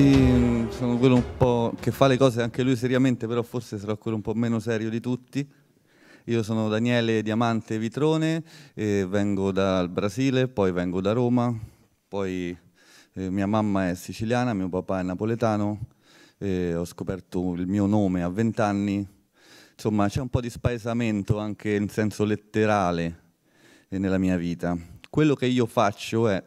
E sono quello un po' che fa le cose anche lui seriamente, però forse sarò quello un po' meno serio di tutti. Io sono Daniele Diamante Vitrone, vengo dal Brasile, poi vengo da Roma, poi eh, mia mamma è siciliana, mio papà è napoletano, eh, ho scoperto il mio nome a vent'anni. Insomma, c'è un po' di spaesamento anche in senso letterale eh, nella mia vita. Quello che io faccio è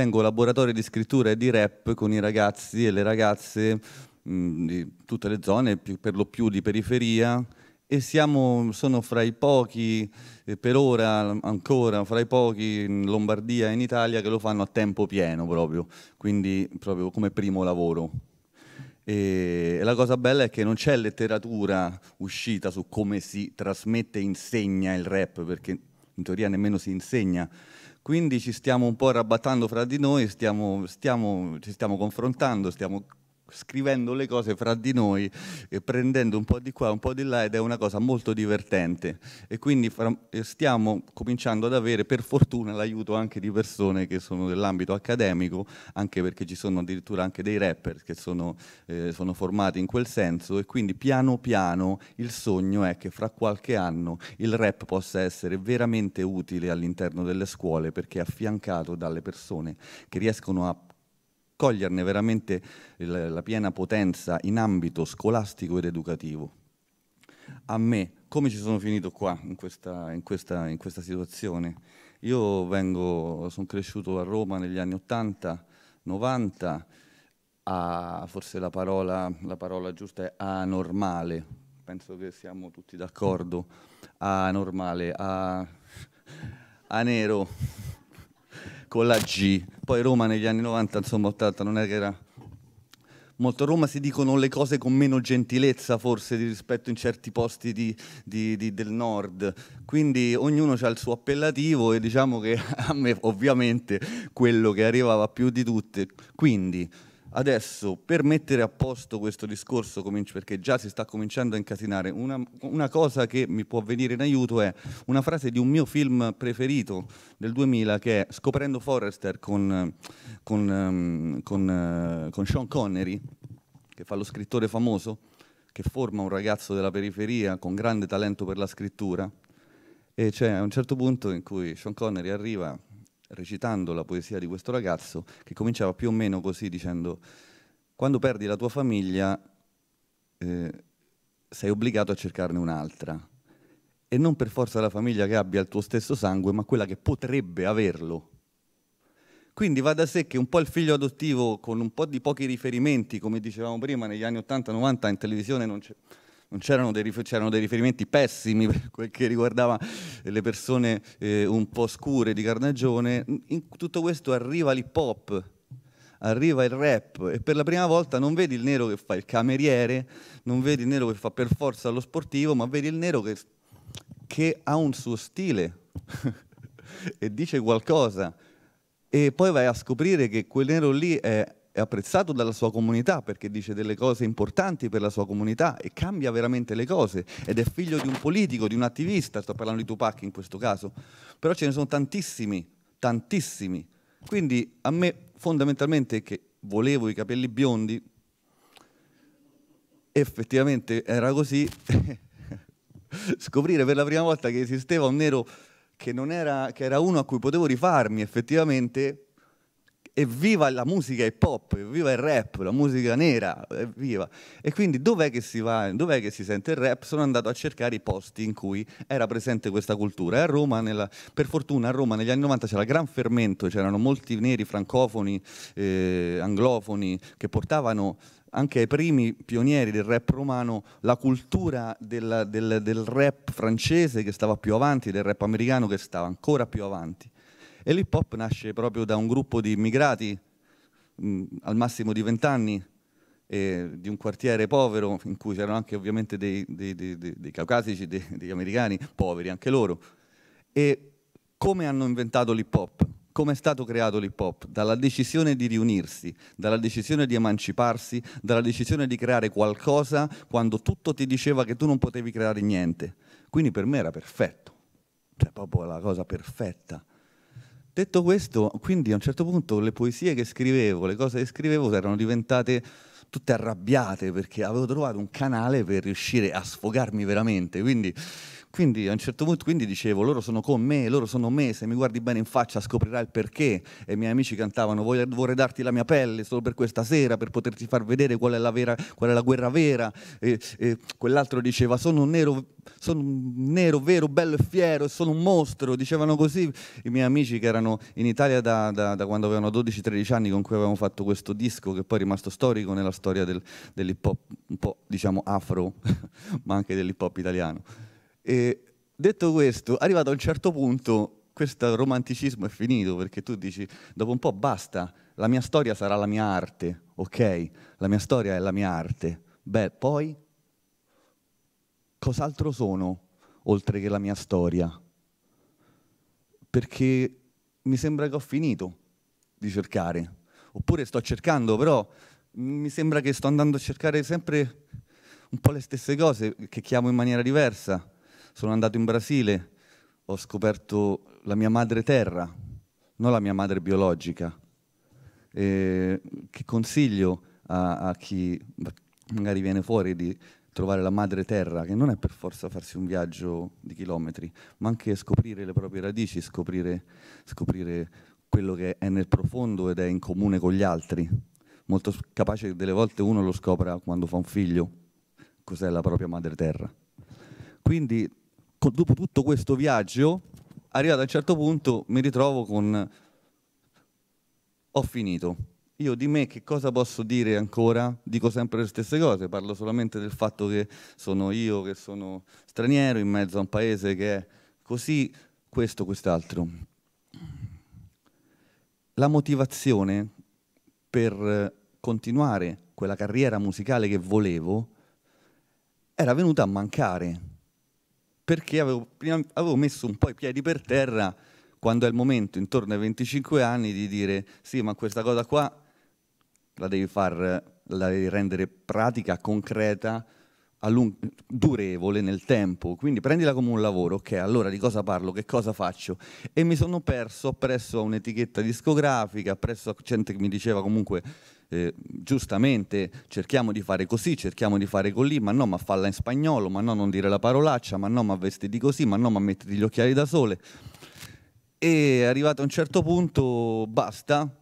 tengo laboratori di scrittura e di rap con i ragazzi e le ragazze mh, mm, di tutte le zone, per lo più di periferia, e siamo, sono fra i pochi, eh, per ora ancora, fra i pochi in Lombardia e in Italia che lo fanno a tempo pieno proprio, quindi proprio come primo lavoro. E la cosa bella è che non c'è letteratura uscita su come si trasmette e insegna il rap, perché in teoria nemmeno si insegna quindi ci stiamo un po' arrabattando fra di noi, stiamo, stiamo, ci stiamo confrontando, stiamo scrivendo le cose fra di noi e prendendo un po' di qua, un po' di là ed è una cosa molto divertente e quindi stiamo cominciando ad avere per fortuna l'aiuto anche di persone che sono dell'ambito accademico, anche perché ci sono addirittura anche dei rapper che sono, eh, sono formati in quel senso e quindi piano piano il sogno è che fra qualche anno il rap possa essere veramente utile all'interno delle scuole perché è affiancato dalle persone che riescono a coglierne veramente la piena potenza in ambito scolastico ed educativo. A me, come ci sono finito qua, in questa, in questa, in questa situazione? Io vengo, sono cresciuto a Roma negli anni 80, 90, a, forse la parola, la parola giusta è anormale, penso che siamo tutti d'accordo, anormale, a, a nero, con la G. Poi Roma negli anni 90, insomma 80, non è che era... Molto Roma si dicono le cose con meno gentilezza forse rispetto in certi posti di, di, di, del nord, quindi ognuno ha il suo appellativo e diciamo che a me ovviamente quello che arrivava più di tutte. Quindi Adesso, per mettere a posto questo discorso, perché già si sta cominciando a incasinare, una, una, cosa che mi può venire in aiuto è una frase di un mio film preferito del 2000 che è Scoprendo Forrester con, con, ehm, con, eh, con Sean Connery, che fa lo scrittore famoso, che forma un ragazzo della periferia con grande talento per la scrittura. E c'è un certo punto in cui Sean Connery arriva recitando la poesia di questo ragazzo che cominciava più o meno così dicendo quando perdi la tua famiglia eh, sei obbligato a cercarne un'altra e non per forza la famiglia che abbia il tuo stesso sangue ma quella che potrebbe averlo. Quindi va da sé che un po' il figlio adottivo con un po' di pochi riferimenti, come dicevamo prima, negli anni 80-90 in televisione non c'è c'erano dei, dei, riferimenti pessimi per quel che riguardava eh, le persone eh, un po' scure di carnagione, in tutto questo arriva l'hip hop, arriva il rap e per la prima volta non vedi il nero che fa il cameriere, non vedi il nero che fa per forza lo sportivo, ma vedi il nero che, che ha un suo stile e dice qualcosa. E poi vai a scoprire che quel nero lì è è apprezzato dalla sua comunità perché dice delle cose importanti per la sua comunità e cambia veramente le cose ed è figlio di un politico, di un attivista, sto parlando di Tupac in questo caso, però ce ne sono tantissimi, tantissimi. Quindi a me fondamentalmente che volevo i capelli biondi, effettivamente era così, scoprire per la prima volta che esisteva un nero che, era, che era uno a cui potevo rifarmi effettivamente evviva la musica hip hop, evviva il rap, la musica nera, evviva. E quindi dov'è che si va, dov'è che si sente il rap? Sono andato a cercare i posti in cui era presente questa cultura. E a Roma, nella, per fortuna a Roma negli anni 90 c'era gran fermento, c'erano molti neri francofoni, eh, anglofoni, che portavano anche ai primi pionieri del rap romano la cultura del, del, del rap francese che stava più avanti, del rap americano che stava ancora più avanti. E l'hip hop nasce proprio da un gruppo di immigrati, mh, mm, al massimo di vent'anni, di un quartiere povero, in cui c'erano anche ovviamente dei, dei, dei, dei caucasici, degli americani, poveri anche loro. E come hanno inventato l'hip hop? Come è stato creato l'hip hop? Dalla decisione di riunirsi, dalla decisione di emanciparsi, dalla decisione di creare qualcosa quando tutto ti diceva che tu non potevi creare niente. Quindi per me era perfetto, cioè proprio la cosa perfetta. Detto questo, quindi a un certo punto le poesie che scrivevo, le cose che scrivevo erano diventate tutte arrabbiate perché avevo trovato un canale per riuscire a sfogarmi veramente. Quindi quindi a un certo punto quindi dicevo, loro sono con me, loro sono me, se mi guardi bene in faccia scoprirai il perché. E i miei amici cantavano, vorrei darti la mia pelle solo per questa sera, per poterti far vedere qual è la, vera, qual è la guerra vera. E, e quell'altro diceva, sono un nero, sono un nero vero, bello e fiero, e sono un mostro. Dicevano così i miei amici che erano in Italia da, da, da quando avevano 12-13 anni, con cui avevamo fatto questo disco che poi è rimasto storico nella storia del, dell'hip hop, un po' diciamo afro, ma anche dell'hip hop italiano. E detto questo, arrivato a un certo punto, questo romanticismo è finito perché tu dici, dopo un po' basta, la mia storia sarà la mia arte, ok? La mia storia è la mia arte. Beh, poi cos'altro sono oltre che la mia storia? Perché mi sembra che ho finito di cercare, oppure sto cercando, però mi sembra che sto andando a cercare sempre un po' le stesse cose che chiamo in maniera diversa. Sono andato in Brasile, ho scoperto la mia madre terra, non la mia madre biologica. E che consiglio a, a chi magari viene fuori di trovare la madre terra, che non è per forza farsi un viaggio di chilometri, ma anche scoprire le proprie radici, scoprire, scoprire quello che è nel profondo ed è in comune con gli altri. Molto capace che delle volte uno lo scopra quando fa un figlio, cos'è la propria madre terra. Quindi dopo tutto questo viaggio, arrivato a un certo punto mi ritrovo con ho finito. Io di me che cosa posso dire ancora? Dico sempre le stesse cose, parlo solamente del fatto che sono io, che sono straniero in mezzo a un paese che è così, questo, quest'altro. La motivazione per continuare quella carriera musicale che volevo era venuta a mancare perché avevo, prima, avevo messo un po' i piedi per terra quando è il momento, intorno ai 25 anni, di dire sì, ma questa cosa qua la devi, far, la devi rendere pratica, concreta, durevole nel tempo, quindi prendila come un lavoro, ok, allora di cosa parlo, che cosa faccio? E mi sono perso presso un'etichetta discografica, presso a gente che mi diceva comunque eh, giustamente cerchiamo di fare così, cerchiamo di fare con lì, ma no, ma falla in spagnolo, ma no, non dire la parolaccia, ma no, ma vestiti così, ma no, ma mettiti gli occhiali da sole. E arrivato a un certo punto, basta,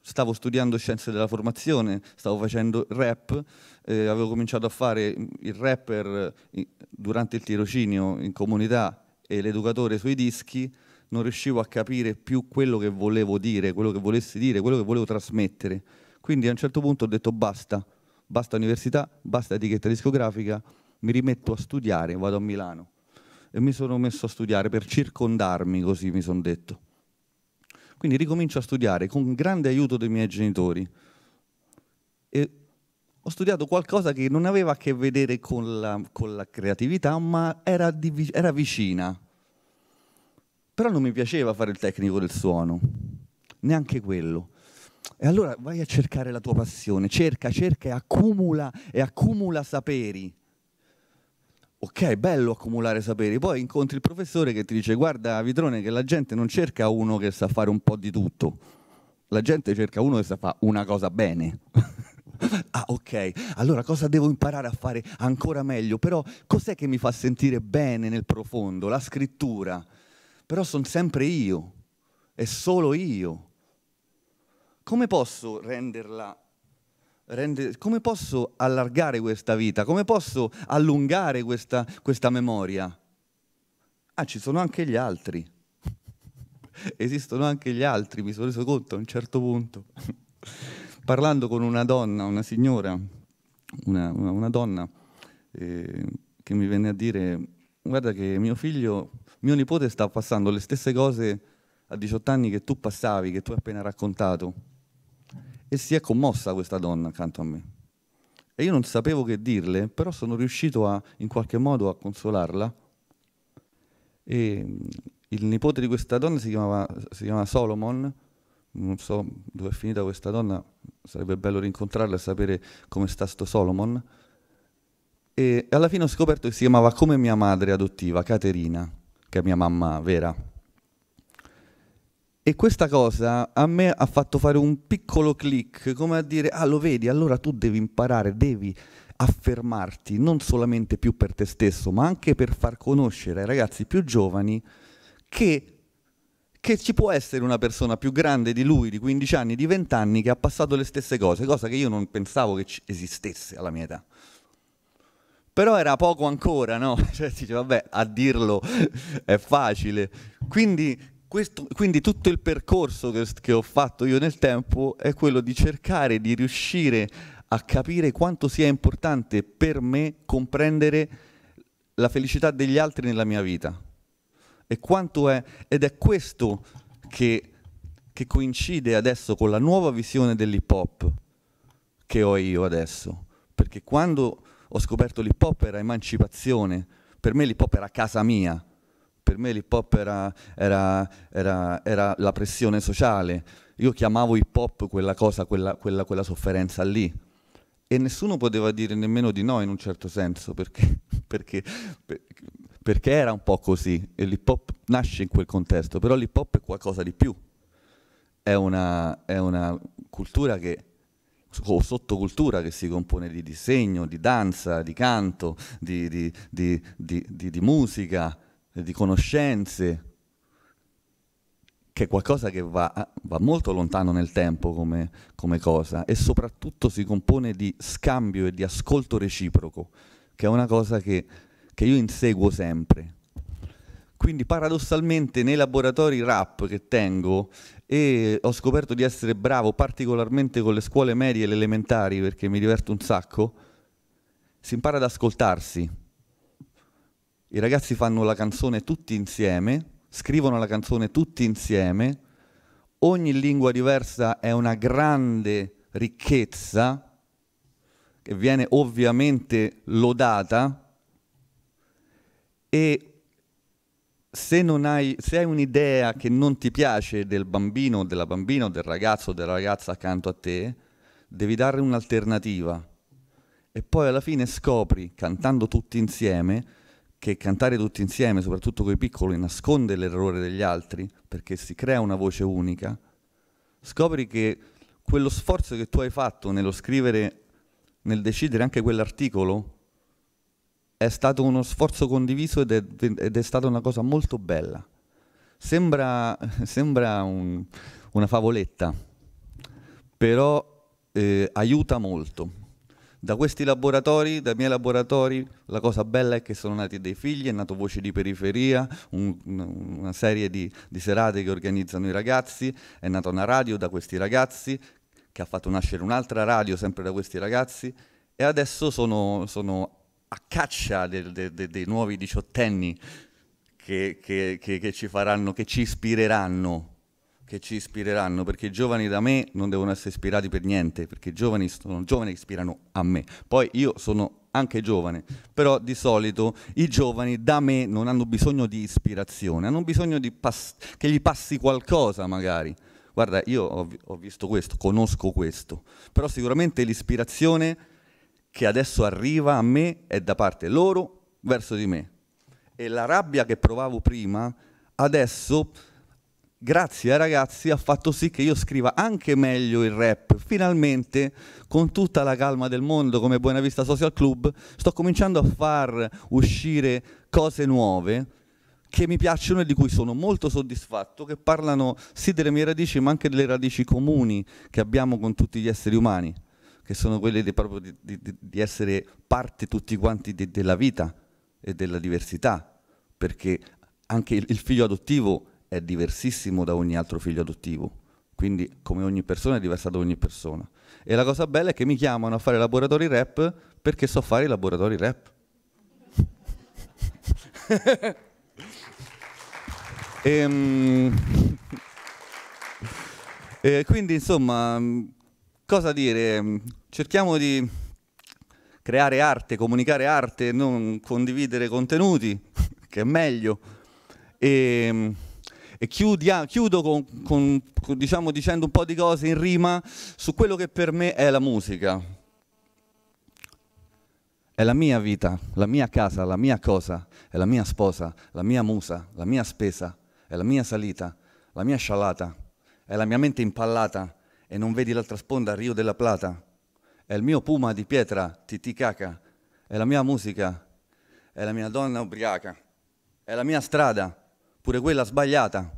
stavo studiando scienze della formazione, stavo facendo rap, eh, avevo cominciato a fare il rapper eh, durante il tirocinio in comunità e l'educatore sui dischi, non riuscivo a capire più quello che volevo dire, quello che volessi dire, quello che volevo trasmettere. Quindi a un certo punto ho detto basta, basta università, basta etichetta discografica, mi rimetto a studiare, vado a Milano. E mi sono messo a studiare per circondarmi, così mi sono detto. Quindi ricomincio a studiare con grande aiuto dei miei genitori. E ho studiato qualcosa che non aveva a che vedere con la, con la creatività, ma era, di, era vicina. Però non mi piaceva fare il tecnico del suono, neanche quello. E allora vai a cercare la tua passione, cerca, cerca e accumula, e accumula saperi. Ok, bello accumulare saperi, poi incontri il professore che ti dice guarda Vitrone che la gente non cerca uno che sa fare un po' di tutto, la gente cerca uno che sa fare una cosa bene. ah ok, allora cosa devo imparare a fare ancora meglio? Però cos'è che mi fa sentire bene nel profondo? La scrittura. Però sono sempre io, è solo io come posso renderla Rende, come posso allargare questa vita? Come posso allungare questa, questa memoria? Ah, ci sono anche gli altri. Esistono anche gli altri, mi sono reso conto a un certo punto. Parlando con una donna, una signora, una, una, una donna, eh, che mi venne a dire, guarda che mio figlio, mio nipote sta passando le stesse cose a 18 anni che tu passavi, che tu hai appena raccontato e si è commossa questa donna accanto a me. E io non sapevo che dirle, però sono riuscito a, in qualche modo a consolarla. E mm, il nipote di questa donna si chiamava, si chiamava Solomon, non so dove è finita questa donna, sarebbe bello rincontrarla e sapere come sta sto Solomon. E alla fine ho scoperto che si chiamava come mia madre adottiva, Caterina, che è mia mamma vera. E questa cosa a me ha fatto fare un piccolo click, come a dire, ah lo vedi, allora tu devi imparare, devi affermarti, non solamente più per te stesso, ma anche per far conoscere ai ragazzi più giovani che, che ci può essere una persona più grande di lui, di 15 anni, di 20 anni, che ha passato le stesse cose, cosa che io non pensavo che esistesse alla mia età. Però era poco ancora, no? Cioè, dice, vabbè, a dirlo è facile. Quindi questo, quindi tutto il percorso che, che, ho fatto io nel tempo è quello di cercare di riuscire a capire quanto sia importante per me comprendere la felicità degli altri nella mia vita. E quanto è, ed è questo che, che coincide adesso con la nuova visione dell'hip hop che ho io adesso. Perché quando ho scoperto l'hip hop era emancipazione, per me l'hip hop era casa mia, per me l'hip hop era, era, era, era, la pressione sociale, io chiamavo hip hop quella cosa, quella, quella, quella sofferenza lì e nessuno poteva dire nemmeno di no in un certo senso perché, perché, perché era un po' così e l'hip hop nasce in quel contesto, però l'hip hop è qualcosa di più, è una, è una cultura che o sottocultura che si compone di disegno, di danza, di canto, di, di, di, di musica, di conoscenze, che è qualcosa che va, va molto lontano nel tempo come, come, cosa e soprattutto si compone di scambio e di ascolto reciproco, che è una cosa che, che io inseguo sempre. Quindi paradossalmente nei laboratori rap che tengo e ho scoperto di essere bravo particolarmente con le scuole medie e le elementari perché mi diverto un sacco, si impara ad ascoltarsi i ragazzi fanno la canzone tutti insieme, scrivono la canzone tutti insieme, ogni lingua diversa è una grande ricchezza che viene ovviamente lodata e se, hai, se hai un'idea che non ti piace del bambino, della bambina, o del ragazzo, o della ragazza accanto a te, devi dare un'alternativa e poi alla fine scopri, cantando tutti insieme, che cantare tutti insieme, soprattutto con i piccoli, nasconde l'errore degli altri, perché si crea una voce unica, scopri che quello sforzo che tu hai fatto nello scrivere, nel decidere anche quell'articolo, è stato uno sforzo condiviso ed è, ed è stata una cosa molto bella. Sembra, sembra un, una favoletta, però eh, aiuta molto. Da questi laboratori, dai miei laboratori, la cosa bella è che sono nati dei figli, è nato Voce di Periferia, un, una serie di, di serate che organizzano i ragazzi, è nata una radio da questi ragazzi, che ha fatto nascere un'altra radio sempre da questi ragazzi, e adesso sono, sono a caccia dei, dei, dei nuovi diciottenni che, che, che, che ci faranno, che ci ispireranno che ci ispireranno, perché i giovani da me non devono essere ispirati per niente, perché i giovani sono giovani che ispirano a me. Poi io sono anche giovane, però di solito i giovani da me non hanno bisogno di ispirazione, hanno bisogno che gli passi qualcosa magari. Guarda, io ho, ho visto questo, conosco questo, però sicuramente l'ispirazione che adesso arriva a me è da parte loro verso di me. E la rabbia che provavo prima, adesso grazie ai eh, ragazzi ha fatto sì che io scriva anche meglio il rap. Finalmente, con tutta la calma del mondo come Buena Vista Social Club, sto cominciando a far uscire cose nuove che mi piacciono e di cui sono molto soddisfatto, che parlano sì delle mie radici, ma anche delle radici comuni che abbiamo con tutti gli esseri umani, che sono quelle di, proprio di, di, di essere parte tutti quanti de, della vita e della diversità, perché anche il, il figlio adottivo è diversissimo da ogni altro figlio adottivo, quindi come ogni persona è diversa da ogni persona. E la cosa bella è che mi chiamano a fare laboratori rap perché so fare i laboratori rap. e, ehm, e quindi insomma, cosa dire? Cerchiamo di creare arte, comunicare arte, non condividere contenuti, che è meglio. E, ehm, e chiudia, chiudo con, con, con, diciamo, dicendo un po' di cose in rima su quello che per me è la musica. È la mia vita, la mia casa, la mia cosa, è la mia sposa, la mia musa, la mia spesa, è la mia salita, la mia scialata, è la mia mente impallata e non vedi l'altra sponda Rio della Plata. È il mio puma di pietra, Titicaca, è la mia musica, è la mia donna ubriaca, è la mia strada, pure quella sbagliata.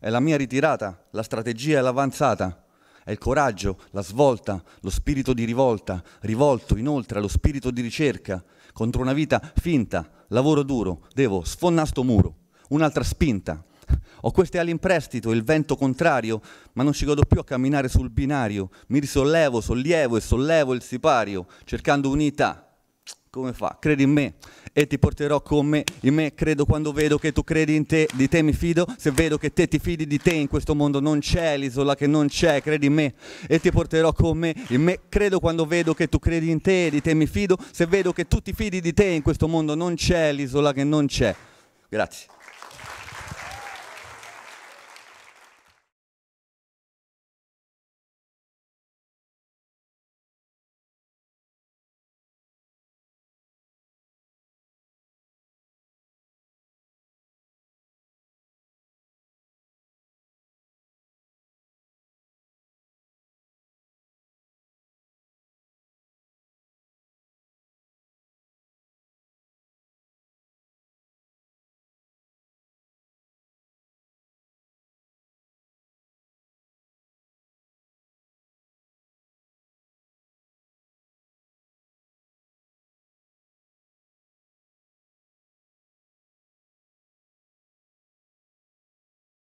È la mia ritirata, la strategia è l'avanzata. È il coraggio, la svolta, lo spirito di rivolta, rivolto inoltre allo spirito di ricerca, contro una vita finta, lavoro duro, devo sfondare sto muro, un'altra spinta. Ho queste ali in prestito, il vento contrario, ma non ci godo più a camminare sul binario, mi risollevo, sollievo e sollevo il sipario, cercando unità. Come fa? Credi in me, e ti porterò con me. In me credo quando vedo che tu credi in te, di te mi fido. Se vedo che te ti fidi di te, in questo mondo non c'è l'isola che non c'è, credi in me e ti porterò con me. In me credo quando vedo che tu credi in te, di te mi fido. Se vedo che tu ti fidi di te, in questo mondo non c'è l'isola che non c'è. Grazie.